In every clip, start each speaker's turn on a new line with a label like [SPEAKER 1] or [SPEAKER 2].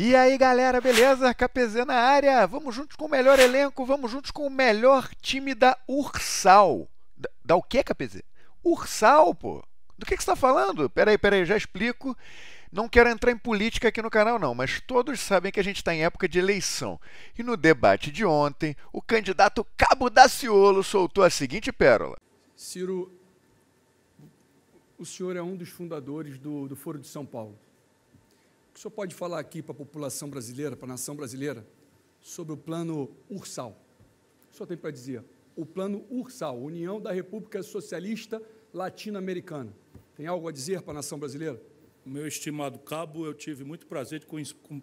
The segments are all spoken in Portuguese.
[SPEAKER 1] E aí galera, beleza? KPZ na área. Vamos juntos com o melhor elenco, vamos juntos com o melhor time da Ursal. Da, da o que, KPZ? Ursal, pô. Do que, que você tá falando? Peraí, peraí, já explico. Não quero entrar em política aqui no canal, não, mas todos sabem que a gente está em época de eleição. E no debate de ontem, o candidato Cabo Daciolo soltou a seguinte pérola: Ciro, o senhor é um dos fundadores do, do Foro de São Paulo o senhor pode falar aqui para a população brasileira, para a nação brasileira, sobre o plano Ursal? O senhor tem para dizer? O plano Ursal, União da República Socialista Latino-Americana. Tem algo a dizer para a nação brasileira? Meu estimado cabo, eu tive muito prazer de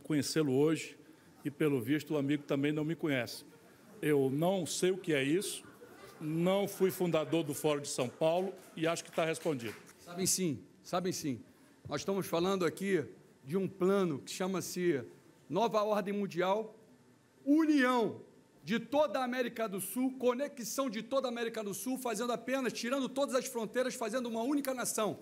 [SPEAKER 1] conhecê-lo hoje e, pelo visto, o amigo também não me conhece. Eu não sei o que é isso, não fui fundador do Fórum de São Paulo e acho que está respondido. Sabem sim, sabem sim. Nós estamos falando aqui de um plano que chama-se Nova Ordem Mundial, união de toda a América do Sul, conexão de toda a América do Sul, fazendo apenas, tirando todas as fronteiras, fazendo uma única nação.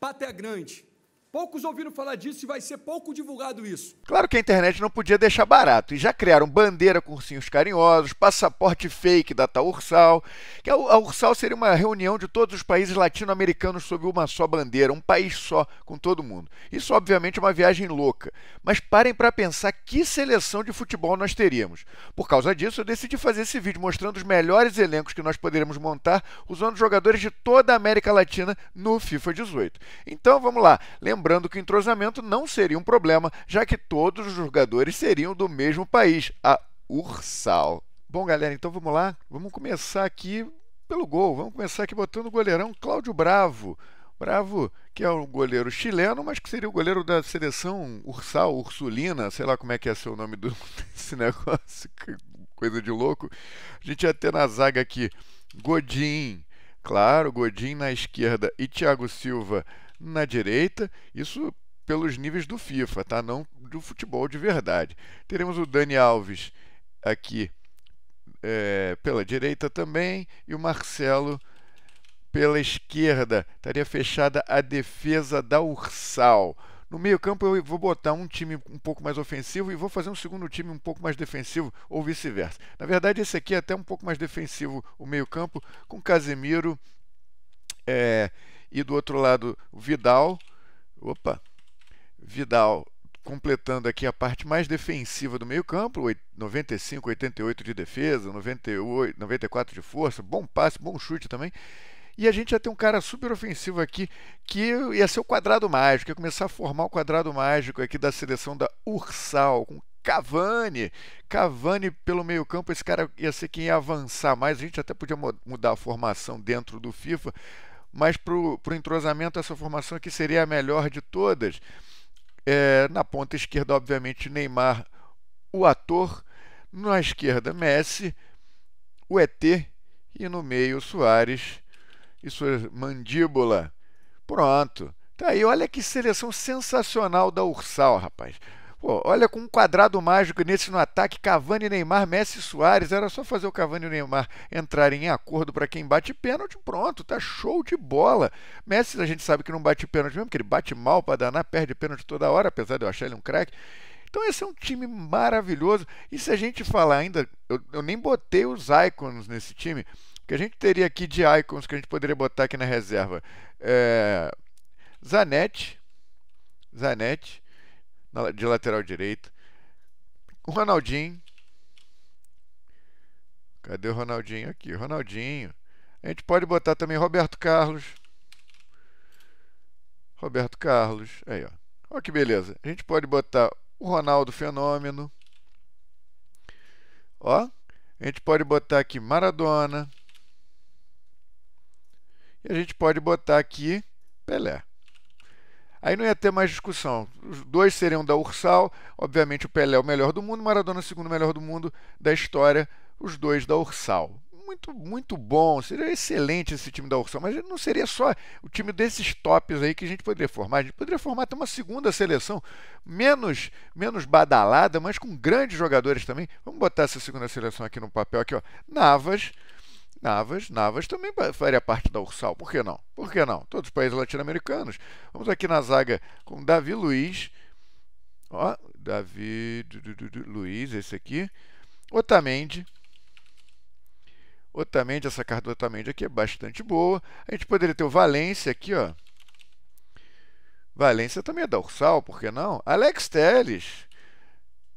[SPEAKER 1] Pátria grande. Poucos ouviram falar disso e vai ser pouco divulgado isso. Claro que a internet não podia deixar barato, e já criaram bandeira com ursinhos carinhosos, passaporte fake da tal Ursal, que a Ursal seria uma reunião de todos os países latino-americanos sob uma só bandeira, um país só, com todo mundo. Isso, obviamente, é uma viagem louca, mas parem para pensar que seleção de futebol nós teríamos. Por causa disso, eu decidi fazer esse vídeo mostrando os melhores elencos que nós poderíamos montar usando jogadores de toda a América Latina no FIFA 18. Então, vamos lá. Lembra lembrando que o entrosamento não seria um problema, já que todos os jogadores seriam do mesmo país, a Ursal. Bom, galera, então vamos lá? Vamos começar aqui pelo gol. Vamos começar aqui botando o goleirão Cláudio Bravo. Bravo, que é um goleiro chileno, mas que seria o goleiro da seleção ursal, ursulina, sei lá como é que é seu nome do, desse negócio, coisa de louco. A gente ia ter na zaga aqui Godin, claro, Godin na esquerda e Thiago Silva na direita, isso pelos níveis do FIFA, tá? não do futebol de verdade. Teremos o Dani Alves aqui é, pela direita também e o Marcelo pela esquerda. Estaria fechada a defesa da Ursal. No meio-campo eu vou botar um time um pouco mais ofensivo e vou fazer um segundo time um pouco mais defensivo ou vice-versa. Na verdade, esse aqui é até um pouco mais defensivo o meio-campo com Casemiro é, e do outro lado Vidal, opa, Vidal completando aqui a parte mais defensiva do meio-campo, 95, 88 de defesa, 98, 94 de força, bom passe, bom chute também. E a gente já tem um cara super ofensivo aqui que ia ser o quadrado mágico, ia começar a formar o quadrado mágico aqui da seleção da Ursal, com Cavani. Cavani pelo meio-campo, esse cara ia ser quem ia avançar mais. A gente até podia mudar a formação dentro do FIFA mas para o entrosamento essa formação aqui seria a melhor de todas. É, na ponta esquerda, obviamente, Neymar, o ator, na esquerda, Messi, o ET e no meio, Soares e sua mandíbula. Pronto. Tá aí, olha que seleção sensacional da Ursal, rapaz. Pô, olha com um quadrado mágico nesse no ataque, Cavani, Neymar, Messi, Soares. Era só fazer o Cavani e o Neymar entrarem em acordo para quem bate pênalti, pronto, tá show de bola. Messi a gente sabe que não bate pênalti mesmo, que ele bate mal para danar, perde pênalti toda hora, apesar de eu achar ele um craque. Então esse é um time maravilhoso. E se a gente falar ainda, eu, eu nem botei os icons nesse time, que a gente teria aqui de icons que a gente poderia botar aqui na reserva. É... Zanetti, Zanetti, de lateral direito. O Ronaldinho. Cadê o Ronaldinho aqui? Ronaldinho. A gente pode botar também Roberto Carlos. Roberto Carlos. Aí, ó. Olha que beleza. A gente pode botar o Ronaldo Fenômeno. Ó. A gente pode botar aqui Maradona. E a gente pode botar aqui Pelé. Aí não ia ter mais discussão. Os dois seriam da Ursal, obviamente o Pelé é o melhor do mundo, Maradona é o segundo melhor do mundo da história, os dois da Ursal. Muito, muito bom, seria excelente esse time da Ursal, mas não seria só o time desses tops aí que a gente poderia formar. A gente poderia formar até uma segunda seleção, menos menos badalada, mas com grandes jogadores também. Vamos botar essa segunda seleção aqui no papel aqui, ó. Navas, Navas, Navas também faria parte da Ursal, por que não? Por que não? Todos os países latino-americanos. Vamos aqui na zaga com Davi Luiz. Ó, Davi Luiz, esse aqui. Otamendi. Otamendi, essa carta do Otamendi aqui é bastante boa. A gente poderia ter o Valência aqui, ó. Valência também é da Ursal, por que não? Alex Teles.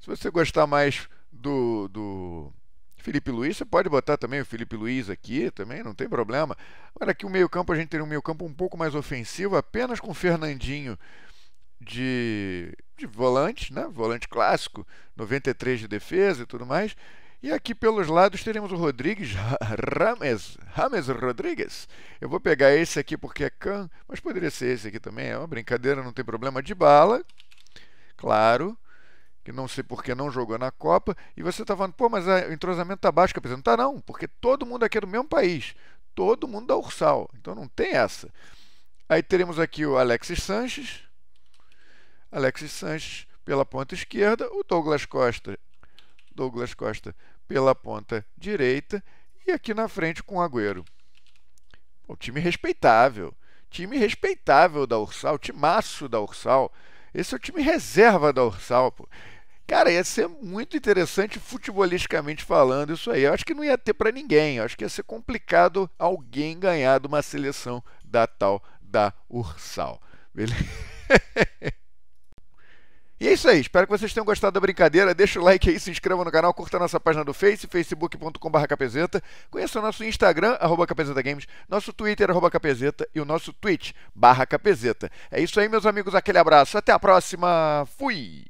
[SPEAKER 1] Se você gostar mais do, do Felipe Luiz, você pode botar também o Felipe Luiz aqui, também não tem problema. Agora aqui o meio-campo, a gente teria um meio-campo um pouco mais ofensivo, apenas com o Fernandinho de, de volante, né? Volante clássico, 93 de defesa e tudo mais. E aqui pelos lados teremos o Rodrigues, Rames, Rames Rodrigues. Eu vou pegar esse aqui porque é Can, mas poderia ser esse aqui também, é uma brincadeira, não tem problema. De bala, claro que não sei por que não jogou na Copa, e você está falando, pô, mas o entrosamento está baixo, Não Tá não, porque todo mundo aqui é do mesmo país, todo mundo da Ursal, então não tem essa. Aí teremos aqui o Alexis Sanches, Alexis Sanches pela ponta esquerda, o Douglas Costa, Douglas Costa pela ponta direita, e aqui na frente com o Agüero. O time respeitável, time respeitável da Ursal, timaço da Ursal, esse é o time reserva da Ursal, pô. Cara, ia ser muito interessante futebolisticamente falando isso aí. Eu acho que não ia ter para ninguém. Eu acho que ia ser complicado alguém ganhar de uma seleção da tal da Ursal. Beleza? E é isso aí, espero que vocês tenham gostado da brincadeira. Deixa o like aí, se inscreva no canal, curta nossa página do Face, facebook.com.br capezeta. Conheça o nosso Instagram, arroba capezeta games, nosso Twitter, arroba capezeta e o nosso Twitch, barra capezeta. É isso aí, meus amigos, aquele abraço, até a próxima, fui!